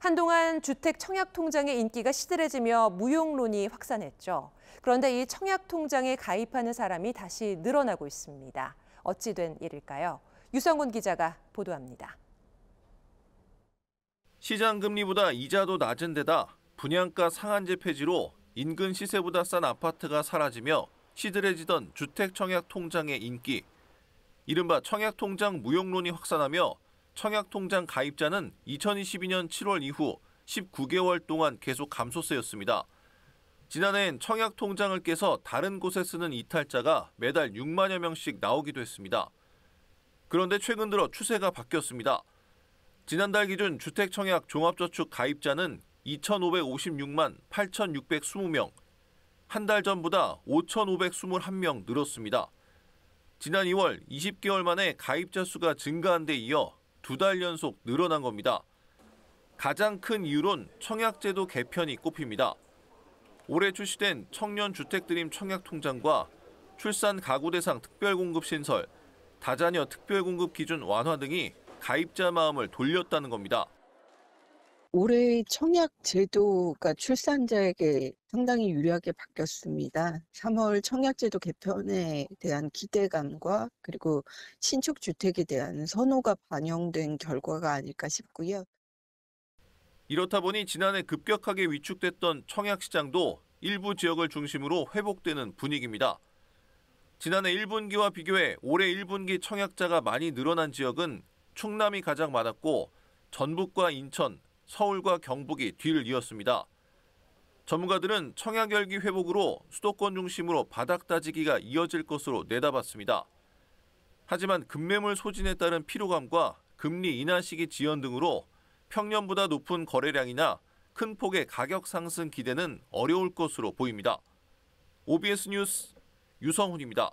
한동안 주택 청약 통장의 인기가 시들해지며 무용론이 확산했죠. 그런데 이 청약 통장에 가입하는 사람이 다시 늘어나고 있습니다. 어찌 된 일일까요? 유성훈 기자가 보도합니다. 시장 금리보다 이자도 낮은 데다 분양가 상한제 폐지로 인근 시세보다 싼 아파트가 사라지며 시들해지던 주택 청약 통장의 인기. 이른바 청약 통장 무용론이 확산하며 청약통장 가입자는 2022년 7월 이후 19개월 동안 계속 감소세였습니다. 지난해엔 청약통장을 깨서 다른 곳에 쓰는 이탈자가 매달 6만여 명씩 나오기도 했습니다. 그런데 최근 들어 추세가 바뀌었습니다. 지난달 기준 주택청약 종합저축 가입자는 2,556만 8,620명, 한 달 전보다 5,521명 늘었습니다. 지난 2월 20개월 만에 가입자 수가 증가한 데 이어 두달 연속 늘어난 겁니다. 가장 큰 이유론 청약제도 개편이 꼽힙니다. 올해 출시된 청년 주택드림 청약통장과 출산 가구 대상 특별공급 신설, 다자녀 특별공급 기준 완화 등이 가입자 마음을 돌렸다는 겁니다. 올해 청약 제도가 출산자에게 상당히 유리하게 바뀌었습니다. 3월 청약제도 개편에 대한 기대감과 그리고 신축 주택에 대한 선호가 반영된 결과가 아닐까 싶고요. 이렇다 보니 지난해 급격하게 위축됐던 청약 시장도 일부 지역을 중심으로 회복되는 분위기입니다. 지난해 1분기와 비교해 올해 1분기 청약자가 많이 늘어난 지역은 충남이 가장 많았고 전북과 인천, 서울과 경북이 뒤를 이었습니다. 전문가들은 청약열기 회복으로 수도권 중심으로 바닥 다지기가 이어질 것으로 내다봤습니다. 하지만 급매물 소진에 따른 피로감과 금리 인하 시기 지연 등으로 평년보다 높은 거래량이나 큰 폭의 가격 상승 기대는 어려울 것으로 보입니다. OBS 뉴스 유성훈입니다.